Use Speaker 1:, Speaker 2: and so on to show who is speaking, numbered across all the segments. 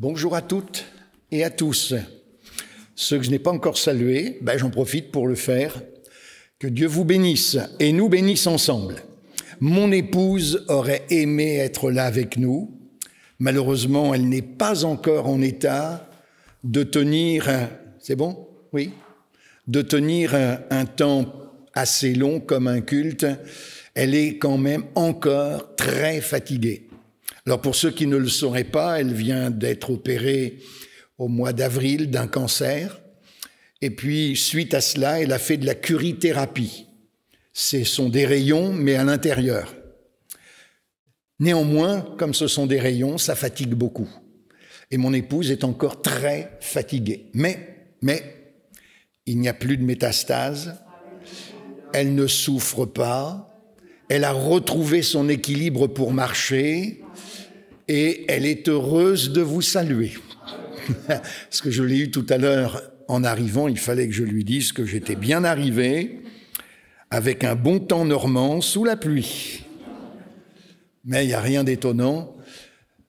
Speaker 1: Bonjour à toutes et à tous. Ceux que je n'ai pas encore salués, ben j'en profite pour le faire. Que Dieu vous bénisse et nous bénisse ensemble. Mon épouse aurait aimé être là avec nous. Malheureusement, elle n'est pas encore en état de tenir, c'est bon? Oui? De tenir un temps assez long comme un culte. Elle est quand même encore très fatiguée. Alors pour ceux qui ne le sauraient pas, elle vient d'être opérée au mois d'avril d'un cancer. Et puis, suite à cela, elle a fait de la curithérapie. Ce sont des rayons, mais à l'intérieur. Néanmoins, comme ce sont des rayons, ça fatigue beaucoup. Et mon épouse est encore très fatiguée. Mais, mais, il n'y a plus de métastase. Elle ne souffre pas. Elle a retrouvé son équilibre pour marcher et elle est heureuse de vous saluer. Parce que je l'ai eu tout à l'heure en arrivant, il fallait que je lui dise que j'étais bien arrivé, avec un bon temps normand, sous la pluie. Mais il n'y a rien d'étonnant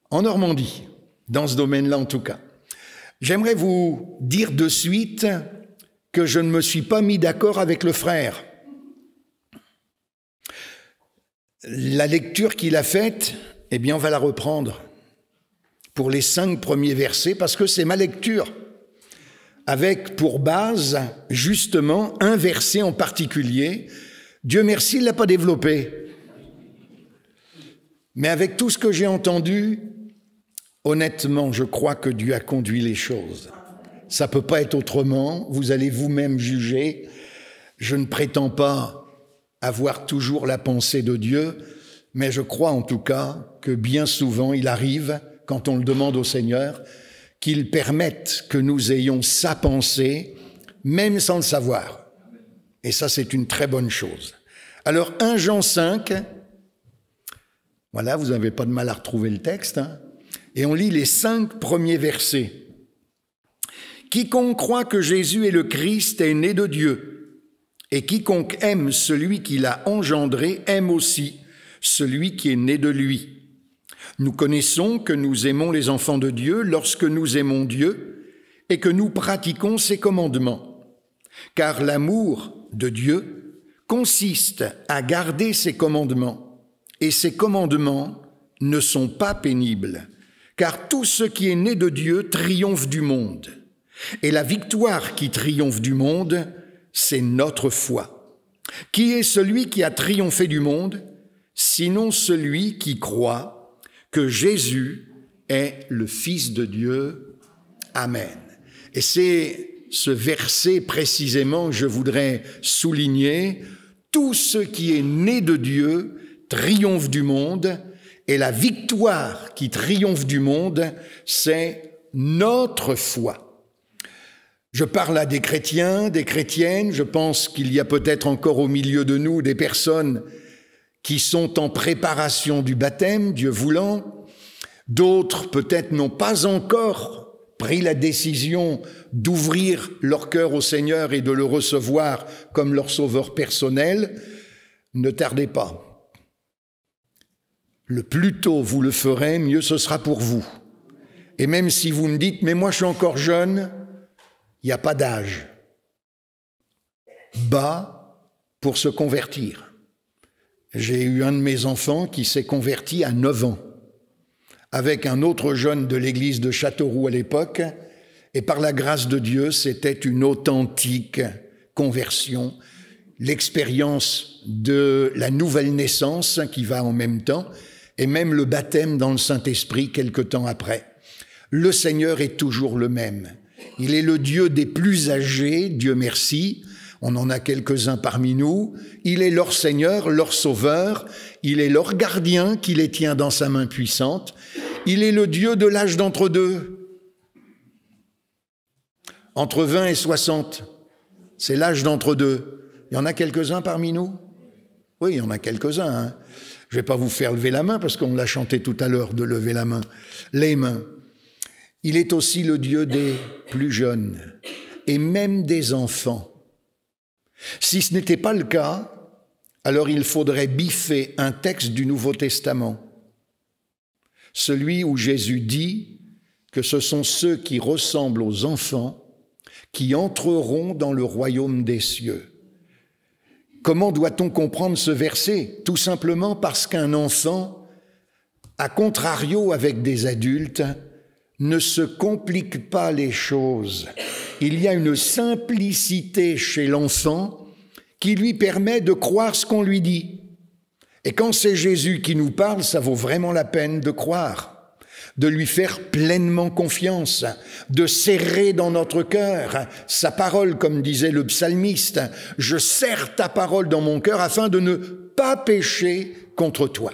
Speaker 1: en Normandie, dans ce domaine-là en tout cas. J'aimerais vous dire de suite que je ne me suis pas mis d'accord avec le frère. La lecture qu'il a faite, eh bien, on va la reprendre pour les cinq premiers versets parce que c'est ma lecture, avec pour base justement un verset en particulier. Dieu merci, il l'a pas développé. Mais avec tout ce que j'ai entendu, honnêtement, je crois que Dieu a conduit les choses. Ça peut pas être autrement. Vous allez vous-même juger. Je ne prétends pas avoir toujours la pensée de Dieu, mais je crois en tout cas que bien souvent il arrive, quand on le demande au Seigneur, qu'il permette que nous ayons sa pensée, même sans le savoir. Et ça, c'est une très bonne chose. Alors, 1 Jean 5, voilà, vous n'avez pas de mal à retrouver le texte, hein, et on lit les cinq premiers versets. Quiconque croit que Jésus est le Christ est né de Dieu, et quiconque aime celui qui l'a engendré aime aussi celui qui est né de lui. Nous connaissons que nous aimons les enfants de Dieu lorsque nous aimons Dieu et que nous pratiquons ses commandements. Car l'amour de Dieu consiste à garder ses commandements. Et ses commandements ne sont pas pénibles, car tout ce qui est né de Dieu triomphe du monde. Et la victoire qui triomphe du monde, c'est notre foi. Qui est celui qui a triomphé du monde, sinon celui qui croit que Jésus est le Fils de Dieu. Amen. Et c'est ce verset précisément je voudrais souligner. Tout ce qui est né de Dieu triomphe du monde, et la victoire qui triomphe du monde, c'est notre foi. Je parle à des chrétiens, des chrétiennes, je pense qu'il y a peut-être encore au milieu de nous des personnes qui sont en préparation du baptême, Dieu voulant. D'autres peut-être n'ont pas encore pris la décision d'ouvrir leur cœur au Seigneur et de le recevoir comme leur sauveur personnel. Ne tardez pas. Le plus tôt vous le ferez, mieux ce sera pour vous. Et même si vous me dites, mais moi je suis encore jeune, il n'y a pas d'âge. Bas pour se convertir j'ai eu un de mes enfants qui s'est converti à 9 ans, avec un autre jeune de l'église de Châteauroux à l'époque, et par la grâce de Dieu, c'était une authentique conversion, l'expérience de la nouvelle naissance qui va en même temps, et même le baptême dans le Saint-Esprit quelque temps après. Le Seigneur est toujours le même. Il est le Dieu des plus âgés, Dieu merci, on en a quelques-uns parmi nous. Il est leur Seigneur, leur Sauveur. Il est leur gardien qui les tient dans sa main puissante. Il est le Dieu de l'âge d'entre-deux. Entre 20 et 60. C'est l'âge d'entre-deux. Il y en a quelques-uns parmi nous Oui, il y en a quelques-uns. Hein. Je ne vais pas vous faire lever la main parce qu'on l'a chanté tout à l'heure de lever la main. Les mains. Il est aussi le Dieu des plus jeunes et même des enfants. Si ce n'était pas le cas, alors il faudrait biffer un texte du Nouveau Testament, celui où Jésus dit que ce sont ceux qui ressemblent aux enfants qui entreront dans le royaume des cieux. Comment doit-on comprendre ce verset Tout simplement parce qu'un enfant, à contrario avec des adultes, ne se complique pas les choses il y a une simplicité chez l'enfant qui lui permet de croire ce qu'on lui dit. Et quand c'est Jésus qui nous parle, ça vaut vraiment la peine de croire, de lui faire pleinement confiance, de serrer dans notre cœur sa parole, comme disait le psalmiste, je serre ta parole dans mon cœur afin de ne pas pécher contre toi.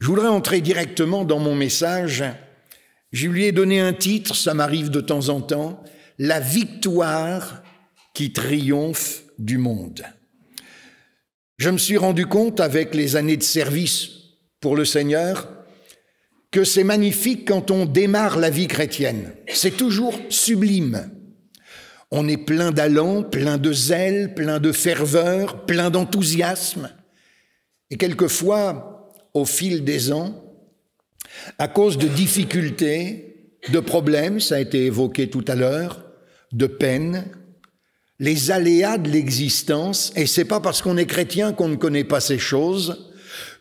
Speaker 1: Je voudrais entrer directement dans mon message. Je lui ai donné un titre, ça m'arrive de temps en temps, la victoire qui triomphe du monde. Je me suis rendu compte avec les années de service pour le Seigneur que c'est magnifique quand on démarre la vie chrétienne. C'est toujours sublime. On est plein d'allant, plein de zèle, plein de ferveur, plein d'enthousiasme. Et quelquefois, au fil des ans, à cause de difficultés, de problèmes, ça a été évoqué tout à l'heure, de peine, les aléas de l'existence, et c'est pas parce qu'on est chrétien qu'on ne connaît pas ces choses,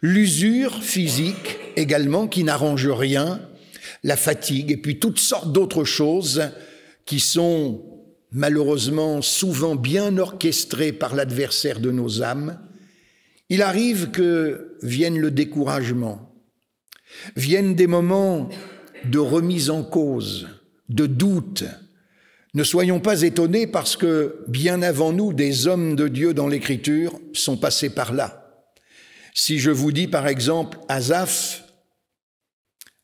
Speaker 1: l'usure physique également qui n'arrange rien, la fatigue, et puis toutes sortes d'autres choses qui sont malheureusement souvent bien orchestrées par l'adversaire de nos âmes, il arrive que vienne le découragement, viennent des moments de remise en cause, de doute, ne soyons pas étonnés parce que, bien avant nous, des hommes de Dieu dans l'Écriture sont passés par là. Si je vous dis par exemple Asaph,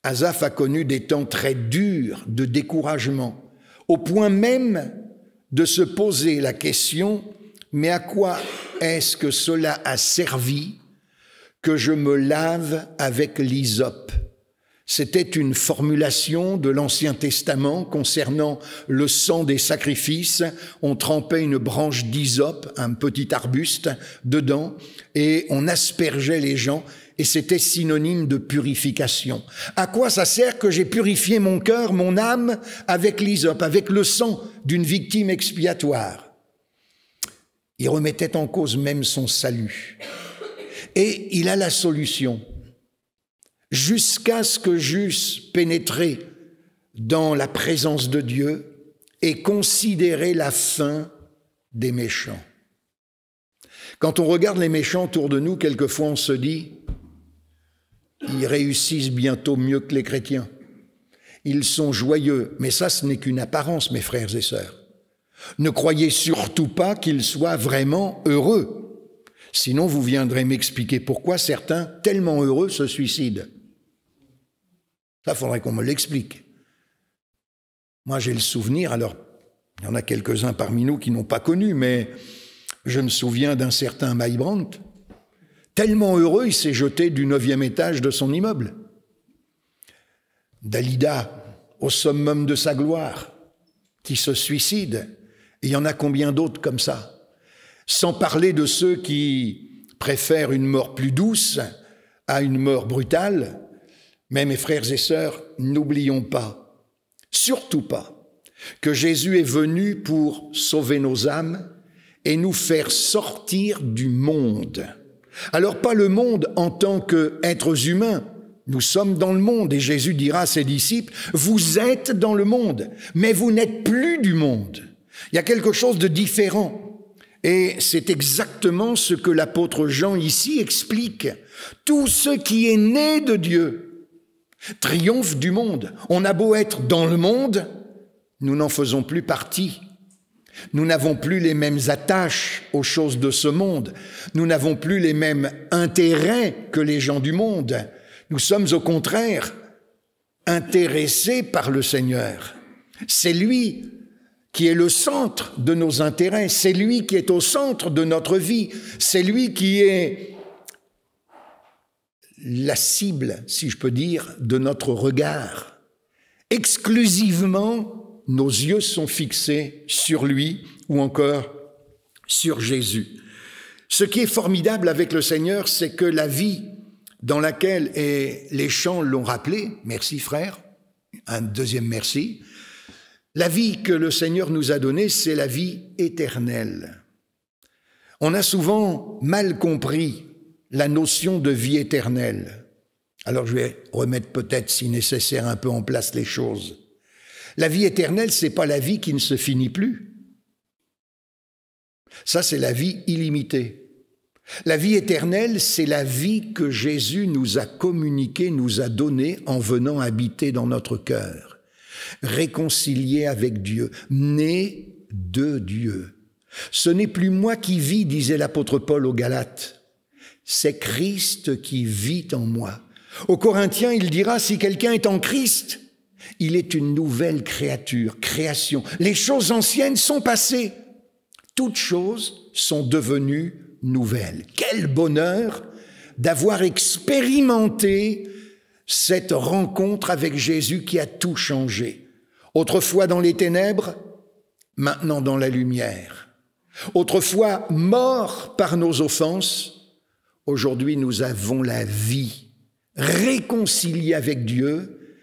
Speaker 1: Asaph a connu des temps très durs de découragement, au point même de se poser la question, mais à quoi est-ce que cela a servi que je me lave avec l'hysope c'était une formulation de l'Ancien Testament concernant le sang des sacrifices. On trempait une branche d'hysope, un petit arbuste, dedans, et on aspergeait les gens, et c'était synonyme de purification. À quoi ça sert que j'ai purifié mon cœur, mon âme, avec l'hysope, avec le sang d'une victime expiatoire Il remettait en cause même son salut. Et il a la solution jusqu'à ce que j'eusse pénétré dans la présence de Dieu et considéré la fin des méchants. Quand on regarde les méchants autour de nous, quelquefois on se dit, ils réussissent bientôt mieux que les chrétiens. Ils sont joyeux, mais ça ce n'est qu'une apparence, mes frères et sœurs. Ne croyez surtout pas qu'ils soient vraiment heureux. Sinon, vous viendrez m'expliquer pourquoi certains, tellement heureux, se suicident. Ça, faudrait qu'on me l'explique. Moi, j'ai le souvenir, alors, il y en a quelques-uns parmi nous qui n'ont pas connu, mais je me souviens d'un certain Maybrandt, tellement heureux, il s'est jeté du neuvième étage de son immeuble. Dalida, au summum de sa gloire, qui se suicide. il y en a combien d'autres comme ça Sans parler de ceux qui préfèrent une mort plus douce à une mort brutale, mais mes frères et sœurs, n'oublions pas, surtout pas, que Jésus est venu pour sauver nos âmes et nous faire sortir du monde. Alors pas le monde en tant qu'êtres humains. Nous sommes dans le monde et Jésus dira à ses disciples, vous êtes dans le monde, mais vous n'êtes plus du monde. Il y a quelque chose de différent. Et c'est exactement ce que l'apôtre Jean ici explique. Tout ce qui est né de Dieu Triomphe du monde. On a beau être dans le monde, nous n'en faisons plus partie. Nous n'avons plus les mêmes attaches aux choses de ce monde. Nous n'avons plus les mêmes intérêts que les gens du monde. Nous sommes au contraire intéressés par le Seigneur. C'est lui qui est le centre de nos intérêts. C'est lui qui est au centre de notre vie. C'est lui qui est la cible, si je peux dire, de notre regard. Exclusivement, nos yeux sont fixés sur lui ou encore sur Jésus. Ce qui est formidable avec le Seigneur, c'est que la vie dans laquelle, et les chants l'ont rappelé, merci frère, un deuxième merci, la vie que le Seigneur nous a donnée, c'est la vie éternelle. On a souvent mal compris la notion de vie éternelle. Alors je vais remettre peut-être, si nécessaire, un peu en place les choses. La vie éternelle, c'est pas la vie qui ne se finit plus. Ça, c'est la vie illimitée. La vie éternelle, c'est la vie que Jésus nous a communiquée, nous a donnée en venant habiter dans notre cœur, réconcilié avec Dieu, né de Dieu. Ce n'est plus moi qui vis, disait l'apôtre Paul aux Galates, c'est Christ qui vit en moi. Au Corinthiens, il dira, si quelqu'un est en Christ, il est une nouvelle créature, création. Les choses anciennes sont passées. Toutes choses sont devenues nouvelles. Quel bonheur d'avoir expérimenté cette rencontre avec Jésus qui a tout changé. Autrefois dans les ténèbres, maintenant dans la lumière. Autrefois mort par nos offenses, Aujourd'hui, nous avons la vie réconciliée avec Dieu.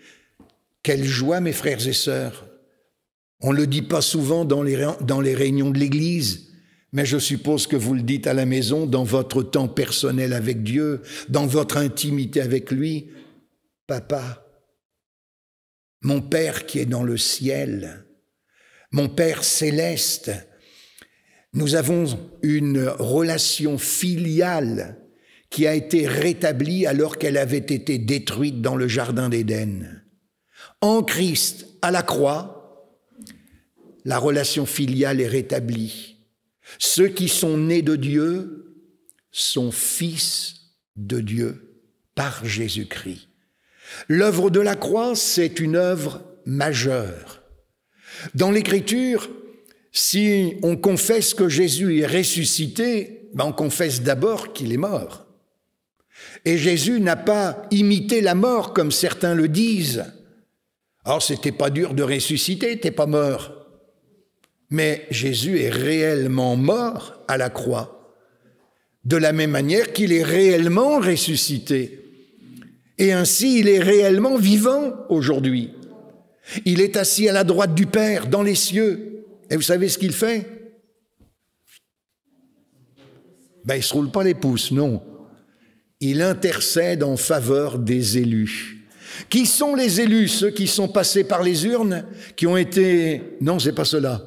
Speaker 1: Quelle joie, mes frères et sœurs. On ne le dit pas souvent dans les, dans les réunions de l'Église, mais je suppose que vous le dites à la maison, dans votre temps personnel avec Dieu, dans votre intimité avec lui. Papa, mon Père qui est dans le ciel, mon Père céleste, nous avons une relation filiale qui a été rétablie alors qu'elle avait été détruite dans le Jardin d'Éden. En Christ, à la croix, la relation filiale est rétablie. Ceux qui sont nés de Dieu sont fils de Dieu par Jésus-Christ. L'œuvre de la croix, c'est une œuvre majeure. Dans l'Écriture, si on confesse que Jésus est ressuscité, ben on confesse d'abord qu'il est mort. Et Jésus n'a pas imité la mort comme certains le disent. Or, c'était pas dur de ressusciter, t'es pas mort. Mais Jésus est réellement mort à la croix, de la même manière qu'il est réellement ressuscité. Et ainsi, il est réellement vivant aujourd'hui. Il est assis à la droite du Père, dans les cieux. Et vous savez ce qu'il fait ben, Il ne se roule pas les pouces, non il intercède en faveur des élus. Qui sont les élus Ceux qui sont passés par les urnes, qui ont été... Non, c'est pas cela.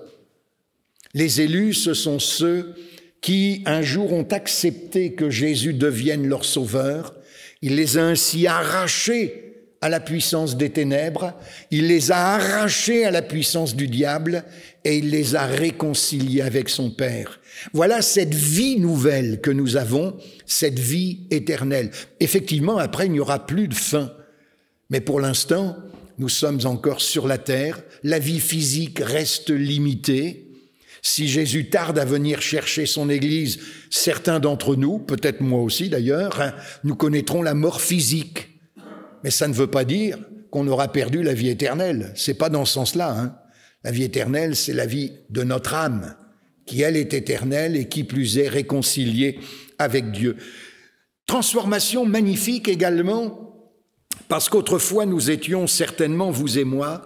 Speaker 1: Les élus, ce sont ceux qui, un jour, ont accepté que Jésus devienne leur sauveur. Il les a ainsi arrachés à la puissance des ténèbres, il les a arrachés à la puissance du diable, et il les a réconciliés avec son Père. Voilà cette vie nouvelle que nous avons, cette vie éternelle. Effectivement, après, il n'y aura plus de fin. Mais pour l'instant, nous sommes encore sur la terre, la vie physique reste limitée. Si Jésus tarde à venir chercher son Église, certains d'entre nous, peut-être moi aussi d'ailleurs, hein, nous connaîtrons la mort physique. Mais ça ne veut pas dire qu'on aura perdu la vie éternelle. C'est pas dans ce sens-là. Hein. La vie éternelle, c'est la vie de notre âme, qui elle est éternelle et qui plus est réconciliée avec Dieu. Transformation magnifique également, parce qu'autrefois nous étions certainement, vous et moi,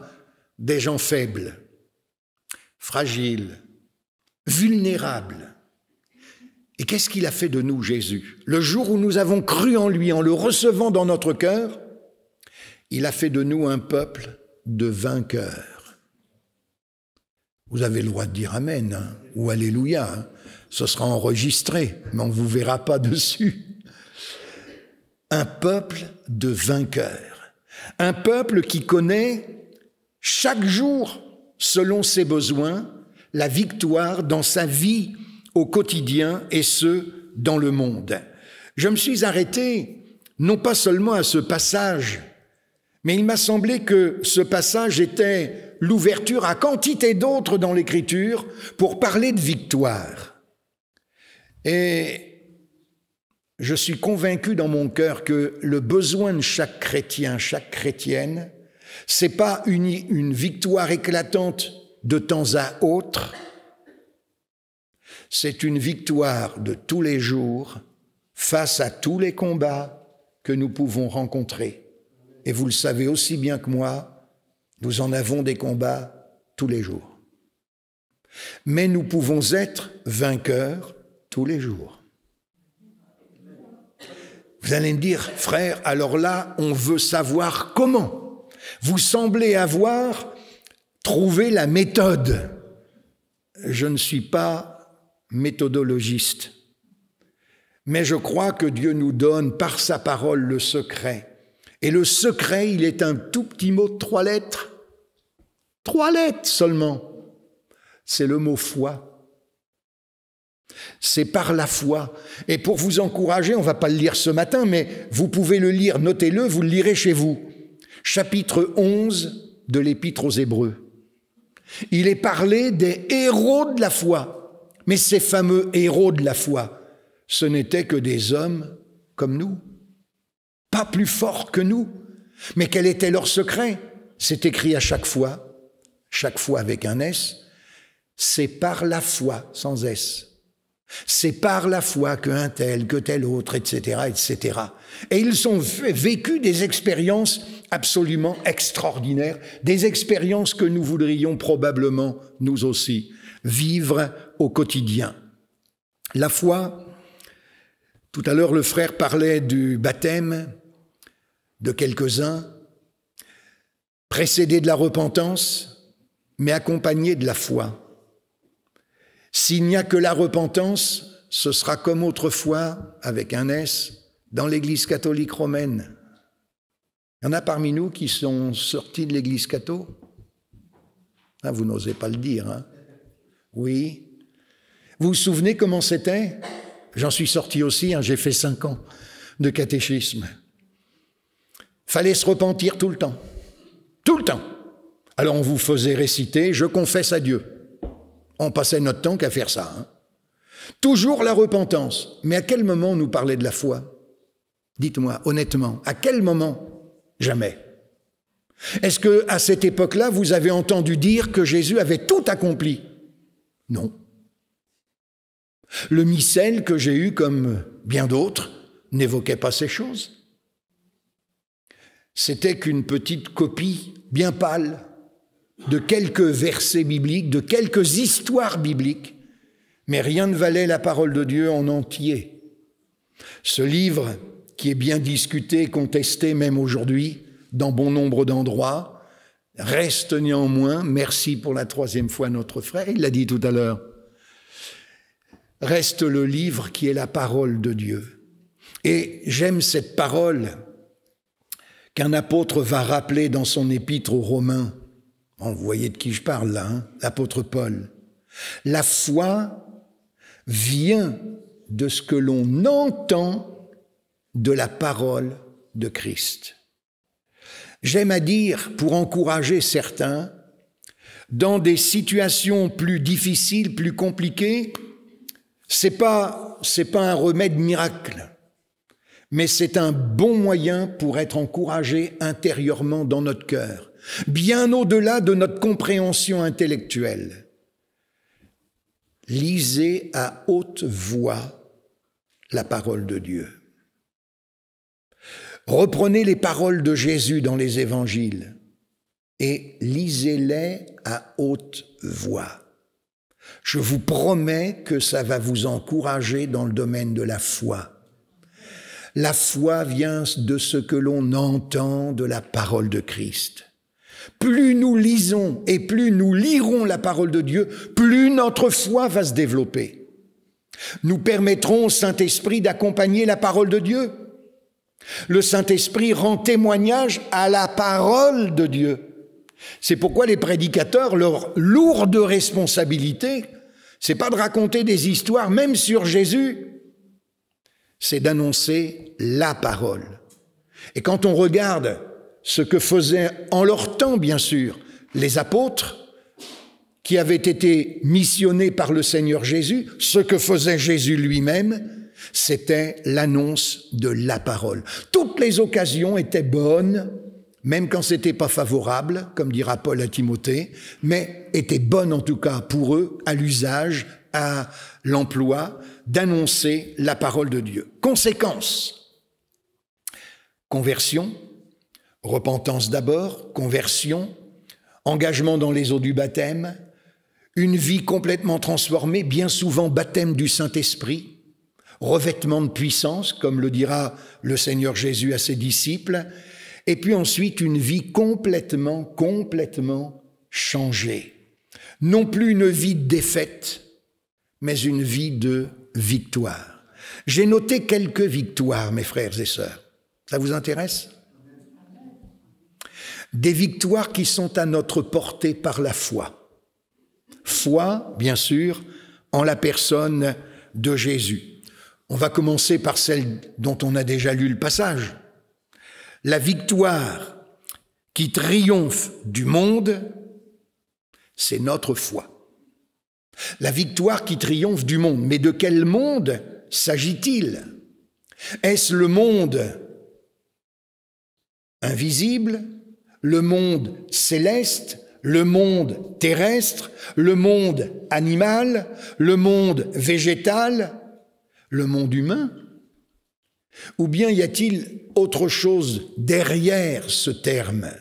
Speaker 1: des gens faibles, fragiles, vulnérables. Et qu'est-ce qu'il a fait de nous, Jésus Le jour où nous avons cru en lui, en le recevant dans notre cœur, il a fait de nous un peuple de vainqueurs. Vous avez le droit de dire Amen hein, ou Alléluia. Hein. Ce sera enregistré, mais on vous verra pas dessus. Un peuple de vainqueurs. Un peuple qui connaît chaque jour, selon ses besoins, la victoire dans sa vie au quotidien et ce, dans le monde. Je me suis arrêté non pas seulement à ce passage mais il m'a semblé que ce passage était l'ouverture à quantité d'autres dans l'Écriture pour parler de victoire. Et je suis convaincu dans mon cœur que le besoin de chaque chrétien, chaque chrétienne, c'est pas une, une victoire éclatante de temps à autre, c'est une victoire de tous les jours face à tous les combats que nous pouvons rencontrer et vous le savez aussi bien que moi, nous en avons des combats tous les jours. Mais nous pouvons être vainqueurs tous les jours. Vous allez me dire, frère, alors là, on veut savoir comment. Vous semblez avoir trouvé la méthode. Je ne suis pas méthodologiste, mais je crois que Dieu nous donne par sa parole le secret et le secret, il est un tout petit mot de trois lettres. Trois lettres seulement. C'est le mot foi. C'est par la foi. Et pour vous encourager, on ne va pas le lire ce matin, mais vous pouvez le lire, notez-le, vous le lirez chez vous. Chapitre 11 de l'Épître aux Hébreux. Il est parlé des héros de la foi. Mais ces fameux héros de la foi, ce n'étaient que des hommes comme nous pas plus fort que nous. Mais quel était leur secret C'est écrit à chaque fois, chaque fois avec un S, c'est par la foi, sans S. C'est par la foi que tel, que tel autre, etc., etc. Et ils ont vécu des expériences absolument extraordinaires, des expériences que nous voudrions probablement, nous aussi, vivre au quotidien. La foi, tout à l'heure le frère parlait du baptême, de quelques-uns, précédés de la repentance, mais accompagnés de la foi. S'il n'y a que la repentance, ce sera comme autrefois, avec un S, dans l'Église catholique romaine. Il y en a parmi nous qui sont sortis de l'Église catho. Ah, vous n'osez pas le dire, hein Oui. Vous vous souvenez comment c'était J'en suis sorti aussi, hein, j'ai fait cinq ans de catéchisme. Fallait se repentir tout le temps. Tout le temps. Alors on vous faisait réciter Je confesse à Dieu. On passait notre temps qu'à faire ça. Hein. Toujours la repentance. Mais à quel moment on nous parlait de la foi Dites-moi honnêtement, à quel moment Jamais. Est-ce que à cette époque-là, vous avez entendu dire que Jésus avait tout accompli Non. Le missel que j'ai eu comme bien d'autres n'évoquait pas ces choses c'était qu'une petite copie bien pâle de quelques versets bibliques, de quelques histoires bibliques, mais rien ne valait la parole de Dieu en entier. Ce livre, qui est bien discuté, contesté même aujourd'hui, dans bon nombre d'endroits, reste néanmoins, merci pour la troisième fois notre frère, il l'a dit tout à l'heure, reste le livre qui est la parole de Dieu. Et j'aime cette parole qu'un apôtre va rappeler dans son épître aux Romains. vous voyez de qui je parle là, hein, l'apôtre Paul. La foi vient de ce que l'on entend de la parole de Christ. J'aime à dire, pour encourager certains, dans des situations plus difficiles, plus compliquées, c'est pas, c'est pas un remède miracle mais c'est un bon moyen pour être encouragé intérieurement dans notre cœur, bien au-delà de notre compréhension intellectuelle. Lisez à haute voix la parole de Dieu. Reprenez les paroles de Jésus dans les évangiles et lisez-les à haute voix. Je vous promets que ça va vous encourager dans le domaine de la foi la foi vient de ce que l'on entend de la parole de Christ. Plus nous lisons et plus nous lirons la parole de Dieu, plus notre foi va se développer. Nous permettrons au Saint-Esprit d'accompagner la parole de Dieu. Le Saint-Esprit rend témoignage à la parole de Dieu. C'est pourquoi les prédicateurs, leur lourde responsabilité, c'est pas de raconter des histoires, même sur Jésus, c'est d'annoncer la parole. Et quand on regarde ce que faisaient en leur temps, bien sûr, les apôtres, qui avaient été missionnés par le Seigneur Jésus, ce que faisait Jésus lui-même, c'était l'annonce de la parole. Toutes les occasions étaient bonnes, même quand c'était pas favorable, comme dira Paul à Timothée, mais étaient bonnes en tout cas pour eux, à l'usage, à l'emploi, d'annoncer la parole de Dieu. Conséquence, conversion, repentance d'abord, conversion, engagement dans les eaux du baptême, une vie complètement transformée, bien souvent baptême du Saint-Esprit, revêtement de puissance, comme le dira le Seigneur Jésus à ses disciples, et puis ensuite une vie complètement, complètement changée. Non plus une vie de défaite, mais une vie de victoire. J'ai noté quelques victoires, mes frères et sœurs. Ça vous intéresse Des victoires qui sont à notre portée par la foi. Foi, bien sûr, en la personne de Jésus. On va commencer par celle dont on a déjà lu le passage. La victoire qui triomphe du monde, c'est notre foi. La victoire qui triomphe du monde. Mais de quel monde s'agit-il Est-ce le monde invisible, le monde céleste, le monde terrestre, le monde animal, le monde végétal, le monde humain Ou bien y a-t-il autre chose derrière ce terme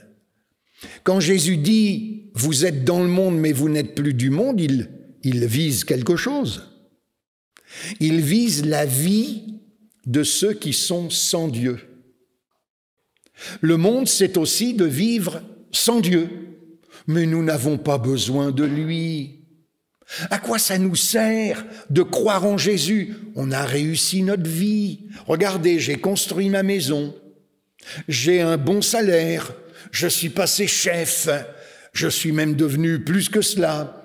Speaker 1: Quand Jésus dit ⁇ Vous êtes dans le monde mais vous n'êtes plus du monde ⁇ il il vise quelque chose. Il vise la vie de ceux qui sont sans Dieu. Le monde, c'est aussi de vivre sans Dieu. Mais nous n'avons pas besoin de lui. À quoi ça nous sert de croire en Jésus On a réussi notre vie. Regardez, j'ai construit ma maison. J'ai un bon salaire. Je suis passé chef. Je suis même devenu plus que cela.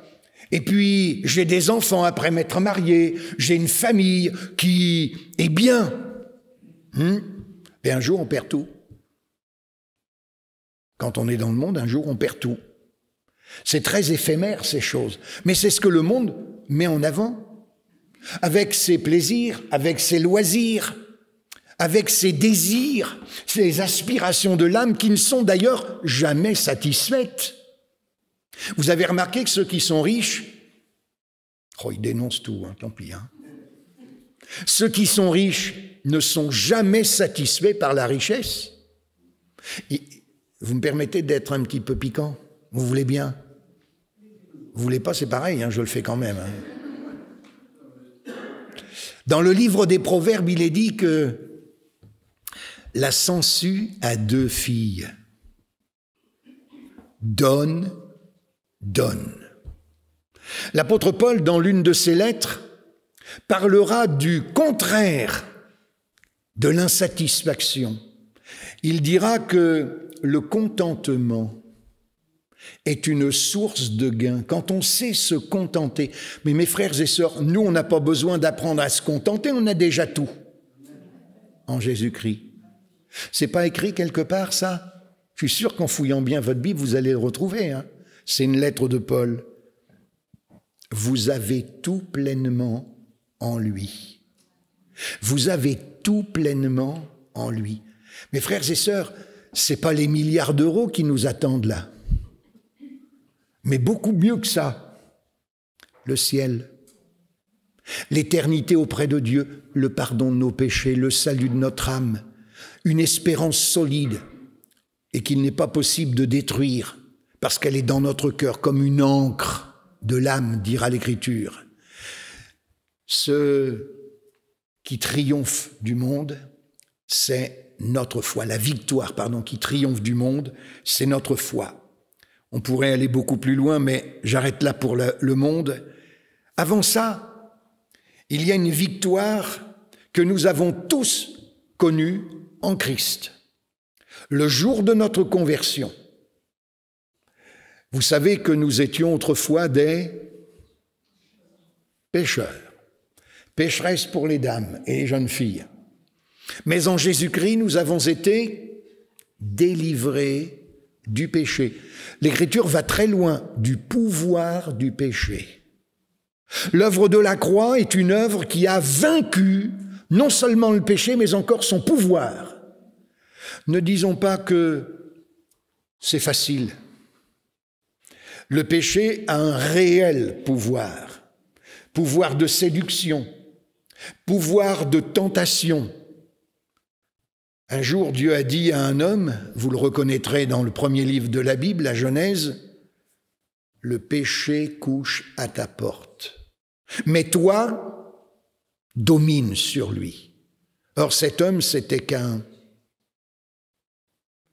Speaker 1: Et puis, j'ai des enfants après m'être marié, j'ai une famille qui est bien. Hmm et un jour, on perd tout. Quand on est dans le monde, un jour, on perd tout. C'est très éphémère, ces choses. Mais c'est ce que le monde met en avant. Avec ses plaisirs, avec ses loisirs, avec ses désirs, ses aspirations de l'âme qui ne sont d'ailleurs jamais satisfaites. Vous avez remarqué que ceux qui sont riches, oh, ils dénoncent tout, hein, tant pis. Hein. Ceux qui sont riches ne sont jamais satisfaits par la richesse. vous me permettez d'être un petit peu piquant Vous voulez bien Vous voulez pas, c'est pareil, hein, je le fais quand même. Dans le livre des Proverbes, il est dit que la sangsue a deux filles. Donne donne. L'apôtre Paul, dans l'une de ses lettres, parlera du contraire de l'insatisfaction. Il dira que le contentement est une source de gain. Quand on sait se contenter, mais mes frères et sœurs, nous, on n'a pas besoin d'apprendre à se contenter, on a déjà tout en Jésus-Christ. C'est pas écrit quelque part, ça Je suis sûr qu'en fouillant bien votre Bible, vous allez le retrouver. Hein c'est une lettre de Paul. Vous avez tout pleinement en lui. Vous avez tout pleinement en lui. Mes frères et sœurs, n'est pas les milliards d'euros qui nous attendent là. Mais beaucoup mieux que ça. Le ciel. L'éternité auprès de Dieu, le pardon de nos péchés, le salut de notre âme, une espérance solide et qu'il n'est pas possible de détruire parce qu'elle est dans notre cœur comme une encre de l'âme, dira l'Écriture. Ce qui triomphe du monde, c'est notre foi. La victoire, pardon, qui triomphe du monde, c'est notre foi. On pourrait aller beaucoup plus loin, mais j'arrête là pour le monde. Avant ça, il y a une victoire que nous avons tous connue en Christ. Le jour de notre conversion, vous savez que nous étions autrefois des pécheurs, pécheresses pour les dames et les jeunes filles. Mais en Jésus-Christ, nous avons été délivrés du péché. L'Écriture va très loin du pouvoir du péché. L'œuvre de la croix est une œuvre qui a vaincu non seulement le péché, mais encore son pouvoir. Ne disons pas que c'est facile. Le péché a un réel pouvoir, pouvoir de séduction, pouvoir de tentation. Un jour, Dieu a dit à un homme, vous le reconnaîtrez dans le premier livre de la Bible, la Genèse, le péché couche à ta porte. Mais toi, domine sur lui. Or cet homme, c'était qu'un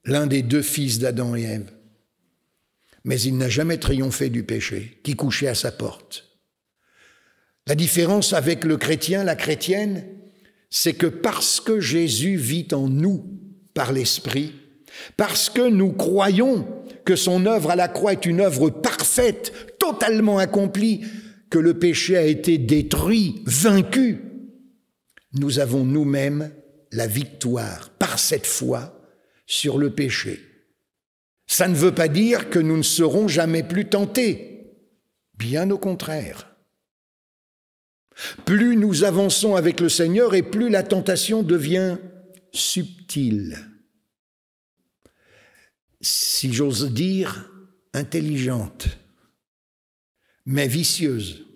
Speaker 1: l'un des deux fils d'Adam et Ève mais il n'a jamais triomphé du péché qui couchait à sa porte. La différence avec le chrétien, la chrétienne, c'est que parce que Jésus vit en nous par l'Esprit, parce que nous croyons que son œuvre à la croix est une œuvre parfaite, totalement accomplie, que le péché a été détruit, vaincu, nous avons nous-mêmes la victoire par cette foi sur le péché ça ne veut pas dire que nous ne serons jamais plus tentés. Bien au contraire. Plus nous avançons avec le Seigneur et plus la tentation devient subtile, si j'ose dire, intelligente, mais vicieuse.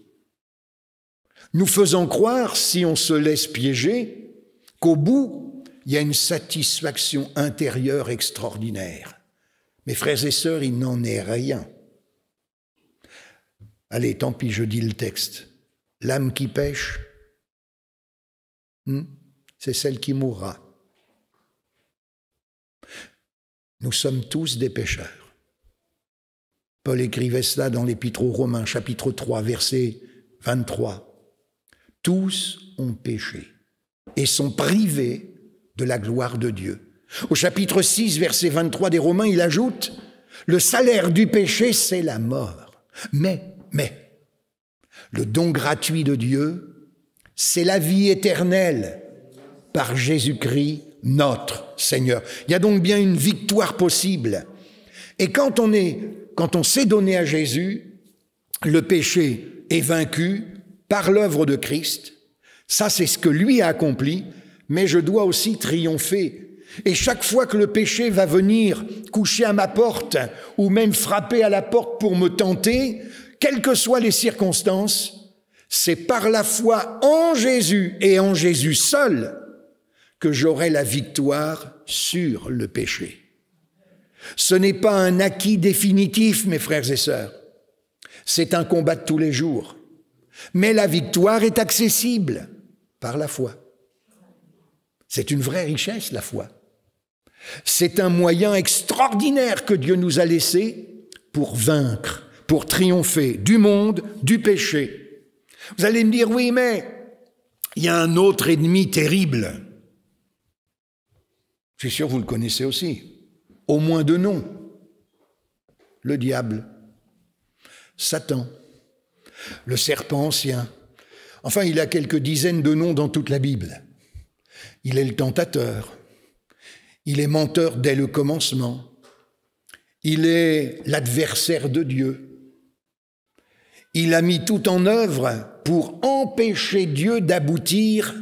Speaker 1: Nous faisons croire, si on se laisse piéger, qu'au bout, il y a une satisfaction intérieure extraordinaire. Mes frères et sœurs, il n'en est rien. Allez, tant pis, je dis le texte. L'âme qui pêche, hmm, c'est celle qui mourra. Nous sommes tous des pécheurs. Paul écrivait cela dans l'Épître aux Romains, chapitre 3, verset 23. Tous ont péché et sont privés de la gloire de Dieu. Au chapitre 6, verset 23 des Romains, il ajoute, Le salaire du péché, c'est la mort. Mais, mais, le don gratuit de Dieu, c'est la vie éternelle par Jésus-Christ, notre Seigneur. Il y a donc bien une victoire possible. Et quand on est, quand on s'est donné à Jésus, le péché est vaincu par l'œuvre de Christ. Ça, c'est ce que lui a accompli, mais je dois aussi triompher et chaque fois que le péché va venir coucher à ma porte ou même frapper à la porte pour me tenter, quelles que soient les circonstances, c'est par la foi en Jésus et en Jésus seul que j'aurai la victoire sur le péché. Ce n'est pas un acquis définitif, mes frères et sœurs. C'est un combat de tous les jours. Mais la victoire est accessible par la foi. C'est une vraie richesse, la foi. C'est un moyen extraordinaire que Dieu nous a laissé pour vaincre, pour triompher du monde, du péché. Vous allez me dire, oui, mais il y a un autre ennemi terrible. Je suis sûr que vous le connaissez aussi, au moins de nom. Le diable, Satan, le serpent ancien. Enfin, il a quelques dizaines de noms dans toute la Bible. Il est le tentateur, il est menteur dès le commencement. Il est l'adversaire de Dieu. Il a mis tout en œuvre pour empêcher Dieu d'aboutir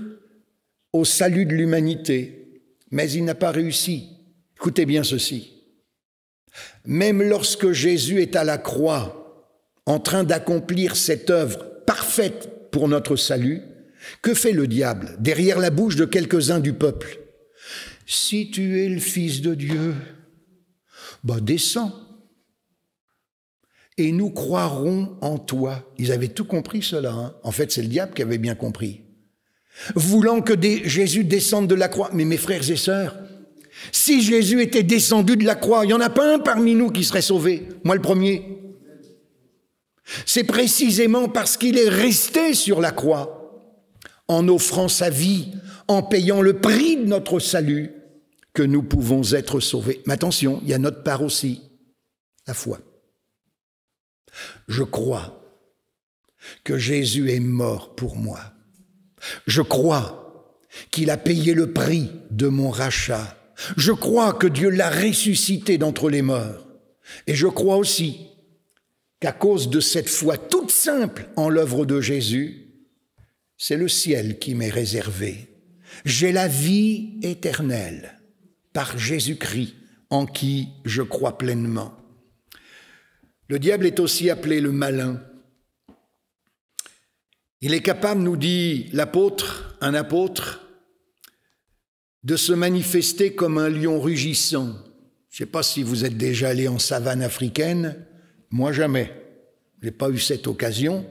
Speaker 1: au salut de l'humanité. Mais il n'a pas réussi. Écoutez bien ceci. Même lorsque Jésus est à la croix, en train d'accomplir cette œuvre parfaite pour notre salut, que fait le diable derrière la bouche de quelques-uns du peuple si tu es le Fils de Dieu, bah descends et nous croirons en toi. Ils avaient tout compris cela. Hein. En fait, c'est le diable qui avait bien compris. Voulant que Jésus descende de la croix. Mais mes frères et sœurs, si Jésus était descendu de la croix, il n'y en a pas un parmi nous qui serait sauvé. Moi le premier. C'est précisément parce qu'il est resté sur la croix, en offrant sa vie, en payant le prix de notre salut, que nous pouvons être sauvés. Mais attention, il y a notre part aussi, la foi. Je crois que Jésus est mort pour moi. Je crois qu'il a payé le prix de mon rachat. Je crois que Dieu l'a ressuscité d'entre les morts. Et je crois aussi qu'à cause de cette foi toute simple en l'œuvre de Jésus, c'est le ciel qui m'est réservé. J'ai la vie éternelle par Jésus-Christ, en qui je crois pleinement. Le diable est aussi appelé le malin. Il est capable, nous dit l'apôtre, un apôtre, de se manifester comme un lion rugissant. Je ne sais pas si vous êtes déjà allé en savane africaine, moi jamais. Je n'ai pas eu cette occasion,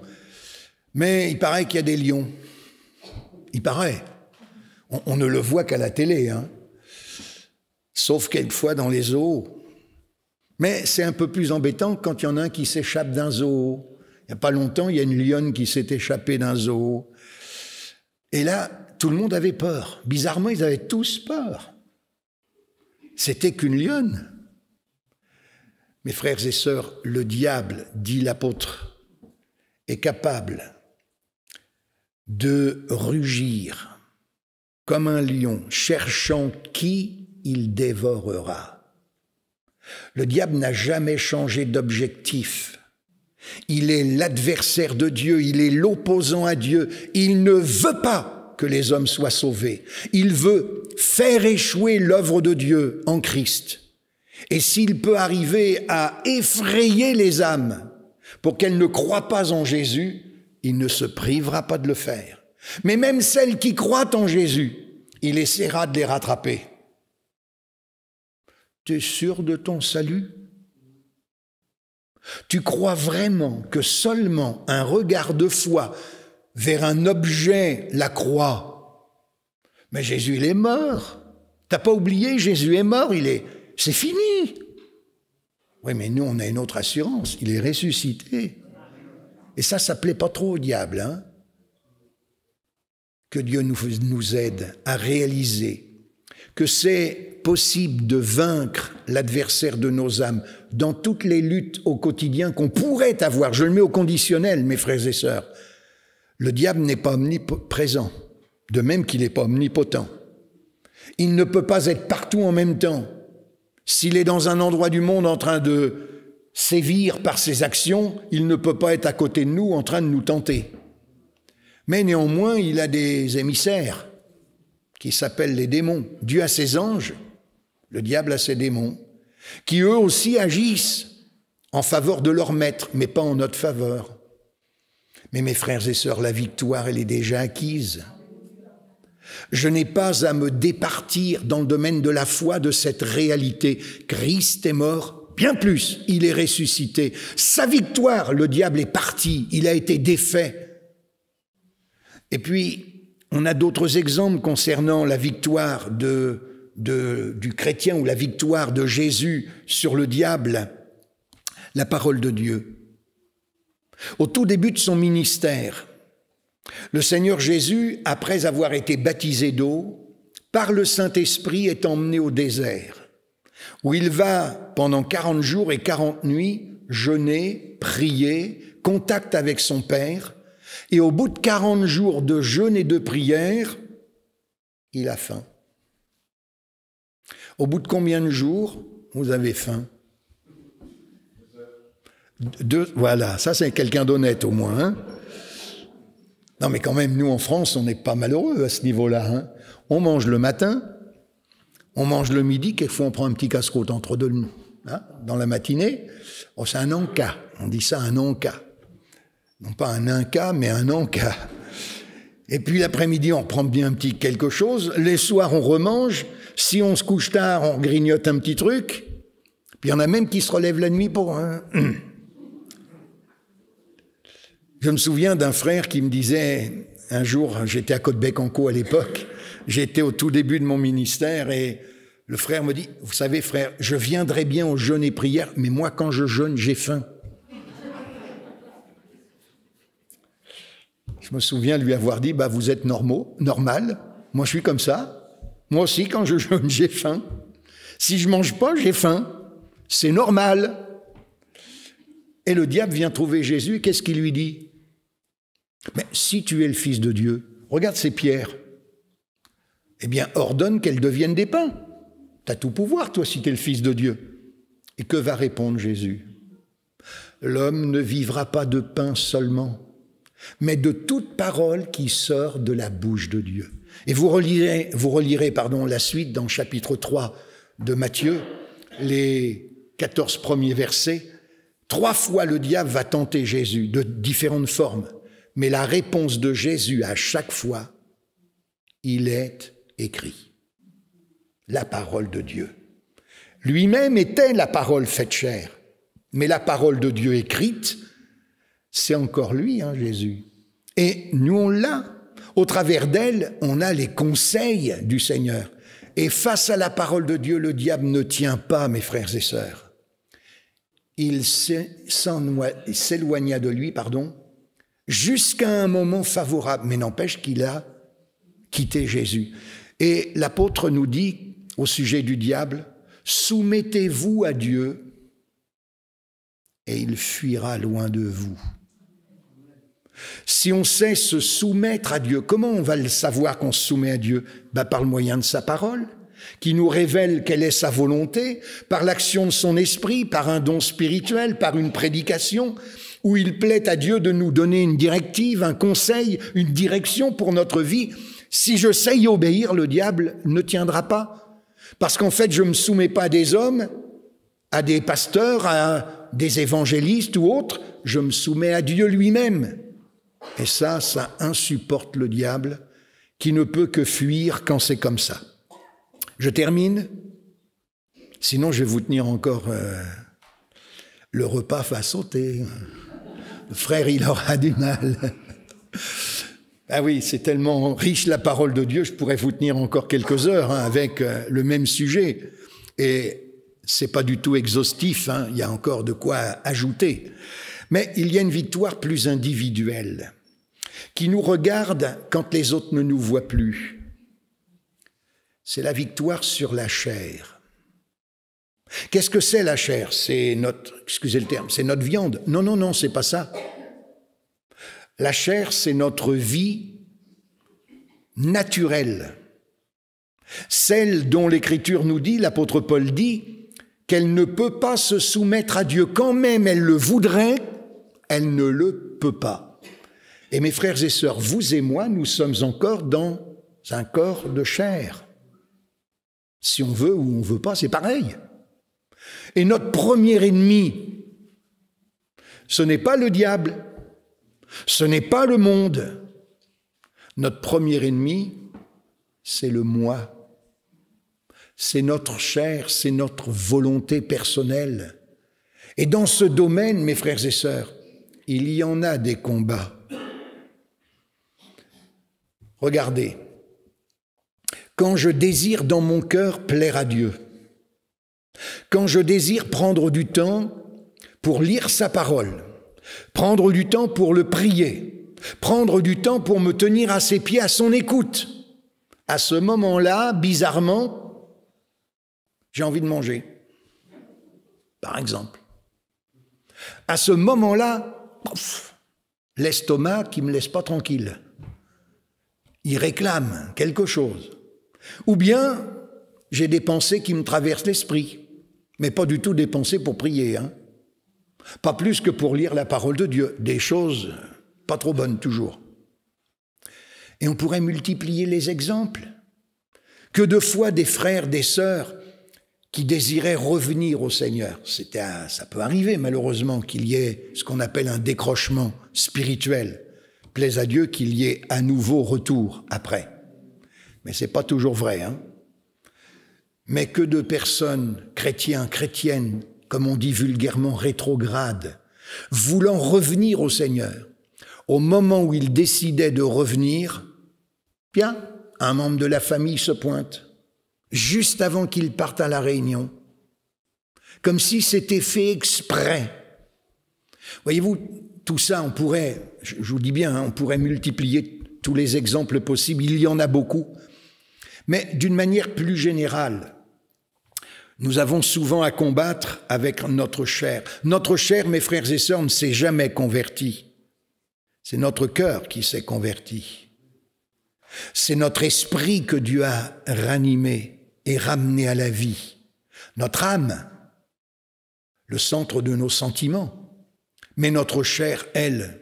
Speaker 1: mais il paraît qu'il y a des lions. Il paraît. On, ne le voit qu'à la télé, hein sauf quelquefois dans les eaux, Mais c'est un peu plus embêtant quand il y en a un qui s'échappe d'un zoo. Il n'y a pas longtemps, il y a une lionne qui s'est échappée d'un zoo. Et là, tout le monde avait peur. Bizarrement, ils avaient tous peur. C'était qu'une lionne. Mes frères et sœurs, le diable, dit l'apôtre, est capable de rugir comme un lion, cherchant qui il dévorera. Le diable n'a jamais changé d'objectif. Il est l'adversaire de Dieu, il est l'opposant à Dieu. Il ne veut pas que les hommes soient sauvés. Il veut faire échouer l'œuvre de Dieu en Christ. Et s'il peut arriver à effrayer les âmes pour qu'elles ne croient pas en Jésus, il ne se privera pas de le faire. Mais même celles qui croient en Jésus, il essaiera de les rattraper. Tu es sûr de ton salut Tu crois vraiment que seulement un regard de foi vers un objet, la croix, mais Jésus il est mort. T'as pas oublié, Jésus est mort, il est, c'est fini. Oui, mais nous on a une autre assurance, il est ressuscité. Et ça, ça plaît pas trop au diable, hein que Dieu nous, nous aide à réaliser que c'est possible de vaincre l'adversaire de nos âmes dans toutes les luttes au quotidien qu'on pourrait avoir. Je le mets au conditionnel, mes frères et sœurs. Le diable n'est pas omniprésent, de même qu'il n'est pas omnipotent. Il ne peut pas être partout en même temps. S'il est dans un endroit du monde en train de sévir par ses actions, il ne peut pas être à côté de nous en train de nous tenter. Mais néanmoins, il a des émissaires qui s'appellent les démons. Dieu a ses anges, le diable a ses démons, qui eux aussi agissent en faveur de leur maître, mais pas en notre faveur. Mais mes frères et sœurs, la victoire, elle est déjà acquise. Je n'ai pas à me départir dans le domaine de la foi de cette réalité. Christ est mort, bien plus, il est ressuscité. Sa victoire, le diable est parti, il a été défait. Et puis, on a d'autres exemples concernant la victoire de, du chrétien ou la victoire de Jésus sur le diable, la parole de Dieu. Au tout début de son ministère, le Seigneur Jésus, après avoir été baptisé d'eau, par le Saint-Esprit est emmené au désert, où il va, pendant 40 jours et 40 nuits, jeûner, prier, contact avec son Père, et au bout de 40 jours de jeûne et de prière, il a faim. Au bout de combien de jours vous avez faim Deux, Voilà, ça c'est quelqu'un d'honnête au moins. Hein. non mais quand même, nous en France, on n'est pas malheureux à ce niveau-là. Hein. on mange le matin, on mange le midi, quelquefois on prend un petit casse-croûte entre deux, hein, dans la matinée. Oh, c'est un encas, on dit ça un encas non pas un Inca, mais un Anca. Et puis l'après-midi, on prend bien un petit quelque chose. Les soirs, on remange. Si on se couche tard, on grignote un petit truc. Puis il y en a même qui se relèvent la nuit pour un. Je me souviens d'un frère qui me disait un jour, j'étais à côte bec en à l'époque, j'étais au tout début de mon ministère et le frère me dit, vous savez frère, je viendrai bien au jeûne et prière, mais moi quand je jeûne, j'ai faim. Je me souviens lui avoir dit, bah, vous êtes normaux, normal. Moi, je suis comme ça. Moi aussi, quand je jeûne, j'ai faim. Si je mange pas, j'ai faim. C'est normal. Et le diable vient trouver Jésus, qu'est-ce qu'il lui dit Mais si tu es le Fils de Dieu, regarde ces pierres. Eh bien, ordonne qu'elles deviennent des pains. T'as tout pouvoir, toi, si tu es le Fils de Dieu. Et que va répondre Jésus L'homme ne vivra pas de pain seulement, mais de toute parole qui sort de la bouche de Dieu. Et vous relirez, vous relirez pardon, la suite dans chapitre 3 de Matthieu, les 14 premiers versets. Trois fois le diable va tenter Jésus de différentes formes, mais la réponse de Jésus à chaque fois, il est écrit. La parole de Dieu. Lui-même était la parole faite chair, mais la parole de Dieu écrite c'est encore lui, hein, Jésus. Et nous, on l'a. Au travers d'elle, on a les conseils du Seigneur. Et face à la parole de Dieu, le diable ne tient pas, mes frères et sœurs. Il s'éloigna de lui, pardon, jusqu'à un moment favorable, mais n'empêche qu'il a quitté Jésus. Et l'apôtre nous dit au sujet du diable, soumettez-vous à Dieu et il fuira loin de vous. Si on sait se soumettre à Dieu, comment on va le savoir qu'on se soumet à Dieu bah, Par le moyen de sa parole, qui nous révèle quelle est sa volonté, par l'action de son esprit, par un don spirituel, par une prédication, où il plaît à Dieu de nous donner une directive, un conseil, une direction pour notre vie. Si je sais y obéir, le diable ne tiendra pas. Parce qu'en fait, je ne me soumets pas à des hommes, à des pasteurs, à des évangélistes ou autres, je me soumets à Dieu lui-même. Et ça, ça insupporte le diable qui ne peut que fuir quand c'est comme ça. Je termine, sinon je vais vous tenir encore euh, le repas va sauter. Le frère, il aura du mal. Ah oui, c'est tellement riche la parole de Dieu, je pourrais vous tenir encore quelques heures hein, avec euh, le même sujet. Et c'est pas du tout exhaustif, hein. il y a encore de quoi ajouter. Mais il y a une victoire plus individuelle, qui nous regarde quand les autres ne nous voient plus. C'est la victoire sur la chair. Qu'est-ce que c'est la chair C'est notre, excusez le terme, c'est notre viande. Non, non, non, c'est pas ça. La chair, c'est notre vie naturelle, celle dont l'Écriture nous dit, l'apôtre Paul dit, qu'elle ne peut pas se soumettre à Dieu. Quand même elle le voudrait, elle ne le peut pas. Et mes frères et sœurs, vous et moi, nous sommes encore dans un corps de chair. Si on veut ou on ne veut pas, c'est pareil. Et notre premier ennemi, ce n'est pas le diable, ce n'est pas le monde. Notre premier ennemi, c'est le moi. C'est notre chair, c'est notre volonté personnelle. Et dans ce domaine, mes frères et sœurs, il y en a des combats. Regardez, quand je désire dans mon cœur plaire à Dieu, quand je désire prendre du temps pour lire sa parole, prendre du temps pour le prier, prendre du temps pour me tenir à ses pieds, à son écoute, à ce moment-là, bizarrement, j'ai envie de manger, par exemple. À ce moment-là, l'estomac qui me laisse pas tranquille. Il réclame quelque chose. Ou bien j'ai des pensées qui me traversent l'esprit, mais pas du tout des pensées pour prier. Hein. Pas plus que pour lire la parole de Dieu, des choses pas trop bonnes toujours. Et on pourrait multiplier les exemples. Que de fois des frères, des sœurs qui désirait revenir au Seigneur. C'était ça peut arriver malheureusement qu'il y ait ce qu'on appelle un décrochement spirituel. Plaise à Dieu qu'il y ait un nouveau retour après. Mais c'est pas toujours vrai. Hein. Mais que de personnes, chrétiens, chrétiennes, comme on dit vulgairement rétrogrades, voulant revenir au Seigneur, au moment où ils décidaient de revenir, bien, un membre de la famille se pointe juste avant qu'ils partent à la réunion, comme si c'était fait exprès. Voyez-vous, tout ça, on pourrait, je vous dis bien, hein, on pourrait multiplier tous les exemples possibles, il y en a beaucoup, mais d'une manière plus générale, nous avons souvent à combattre avec notre chair. Notre chair, mes frères et sœurs, ne s'est jamais convertie. C'est notre cœur qui s'est converti. C'est notre esprit que Dieu a ranimé. Et ramener à la vie. Notre âme, le centre de nos sentiments. Mais notre chair, elle,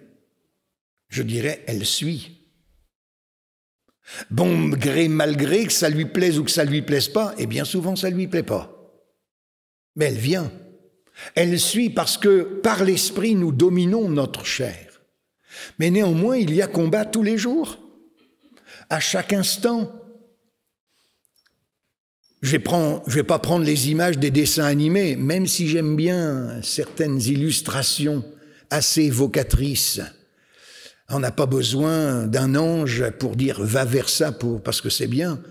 Speaker 1: je dirais, elle suit. Bon gré, malgré, que ça lui plaise ou que ça lui plaise pas, et eh bien souvent ça lui plaît pas. Mais elle vient. Elle suit parce que par l'esprit nous dominons notre chair. Mais néanmoins, il y a combat tous les jours, à chaque instant, je ne vais pas prendre les images des dessins animés, même si j'aime bien certaines illustrations assez évocatrices. On n'a pas besoin d'un ange pour dire va vers ça pour, parce que c'est bien.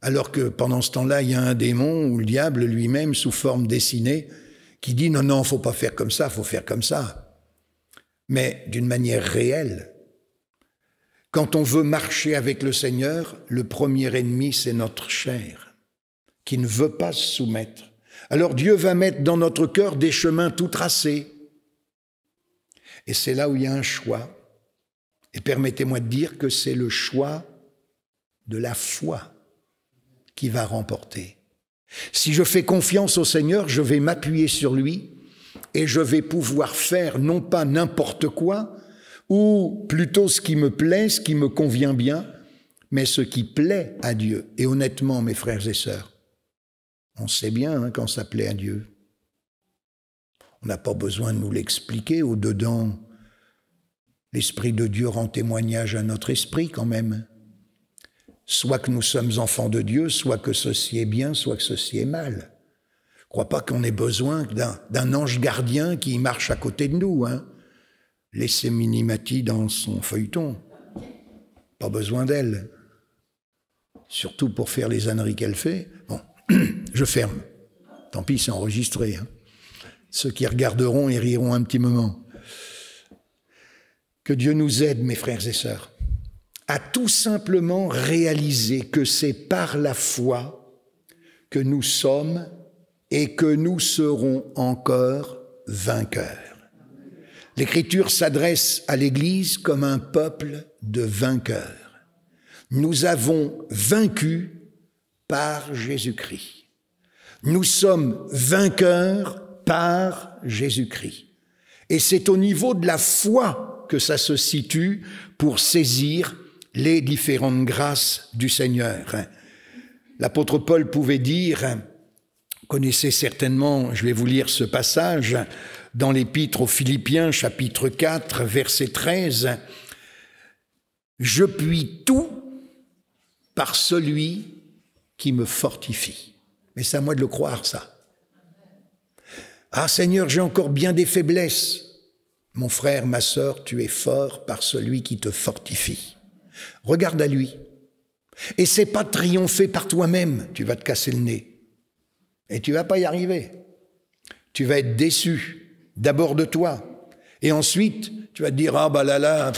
Speaker 1: Alors que pendant ce temps-là, il y a un démon ou le diable lui-même sous forme dessinée qui dit non, non, faut pas faire comme ça, faut faire comme ça. Mais d'une manière réelle. Quand on veut marcher avec le Seigneur, le premier ennemi, c'est notre chair qui ne veut pas se soumettre. Alors Dieu va mettre dans notre cœur des chemins tout tracés. Et c'est là où il y a un choix. Et permettez-moi de dire que c'est le choix de la foi qui va remporter. Si je fais confiance au Seigneur, je vais m'appuyer sur lui et je vais pouvoir faire non pas n'importe quoi, ou plutôt ce qui me plaît, ce qui me convient bien, mais ce qui plaît à Dieu. Et honnêtement, mes frères et sœurs, on sait bien hein, quand ça plaît à Dieu. On n'a pas besoin de nous l'expliquer au-dedans. L'Esprit de Dieu rend témoignage à notre esprit quand même. Soit que nous sommes enfants de Dieu, soit que ceci est bien, soit que ceci est mal. Je crois pas qu'on ait besoin d'un ange gardien qui marche à côté de nous. Hein. Laissez Minimati dans son feuilleton. Pas besoin d'elle. Surtout pour faire les âneries qu'elle fait. Bon. je ferme. Tant pis, c'est enregistré. Hein. Ceux qui regarderont et riront un petit moment. Que Dieu nous aide, mes frères et sœurs, à tout simplement réaliser que c'est par la foi que nous sommes et que nous serons encore vainqueurs. L'Écriture s'adresse à l'Église comme un peuple de vainqueurs. Nous avons vaincu par Jésus-Christ. Nous sommes vainqueurs par Jésus-Christ. Et c'est au niveau de la foi que ça se situe pour saisir les différentes grâces du Seigneur. L'apôtre Paul pouvait dire, connaissez certainement, je vais vous lire ce passage, dans l'épître aux Philippiens chapitre 4 verset 13, Je puis tout par celui qui me fortifie. Mais c'est à moi de le croire, ça. Ah Seigneur, j'ai encore bien des faiblesses. Mon frère, ma sœur, tu es fort par celui qui te fortifie. Regarde à lui. Et c'est pas triompher par toi-même, tu vas te casser le nez. Et tu vas pas y arriver. Tu vas être déçu, d'abord de toi. Et ensuite, tu vas te dire, ah bah là là,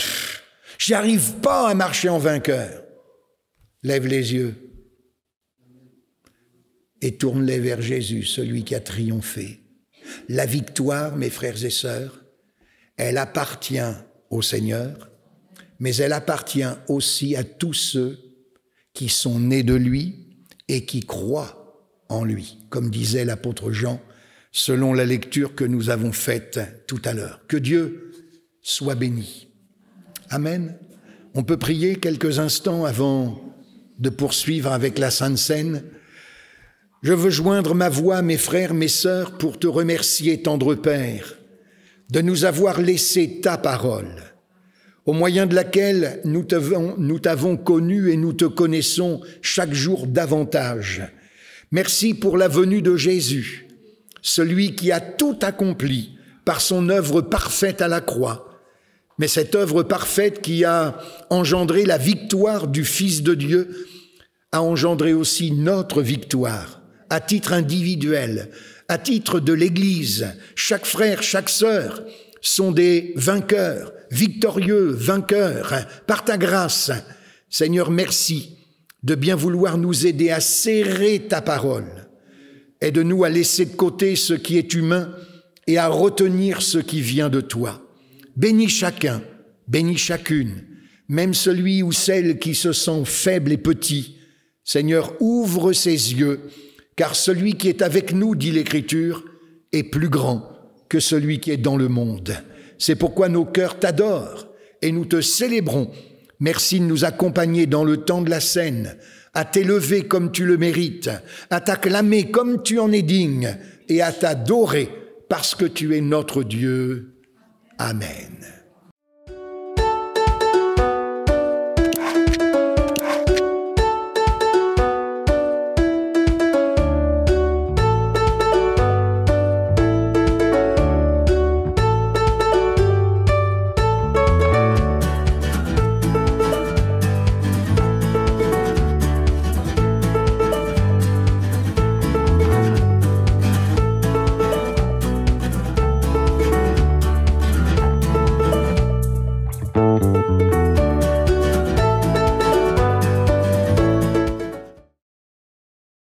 Speaker 1: j'arrive pas à marcher en vainqueur. Lève les yeux et tourne-les vers Jésus, celui qui a triomphé. La victoire, mes frères et sœurs, elle appartient au Seigneur, mais elle appartient aussi à tous ceux qui sont nés de lui et qui croient en lui, comme disait l'apôtre Jean, selon la lecture que nous avons faite tout à l'heure. Que Dieu soit béni. Amen. On peut prier quelques instants avant de poursuivre avec la Sainte Seine. Je veux joindre ma voix, mes frères, mes sœurs, pour te remercier, tendre Père, de nous avoir laissé ta parole, au moyen de laquelle nous t'avons, connu et nous te connaissons chaque jour davantage. Merci pour la venue de Jésus, celui qui a tout accompli par son œuvre parfaite à la croix, mais cette œuvre parfaite qui a engendré la victoire du Fils de Dieu, a engendré aussi notre victoire à titre individuel, à titre de l'Église. Chaque frère, chaque sœur sont des vainqueurs, victorieux, vainqueurs, par ta grâce. Seigneur, merci de bien vouloir nous aider à serrer ta parole. Aide-nous à laisser de côté ce qui est humain et à retenir ce qui vient de toi. Bénis chacun, bénis chacune, même celui ou celle qui se sent faible et petit. Seigneur, ouvre ses yeux car celui qui est avec nous, dit l'Écriture, est plus grand que celui qui est dans le monde. C'est pourquoi nos cœurs t'adorent et nous te célébrons. Merci de nous accompagner dans le temps de la scène, à t'élever comme tu le mérites, à t'acclamer comme tu en es digne et à t'adorer parce que tu es notre Dieu. Amen.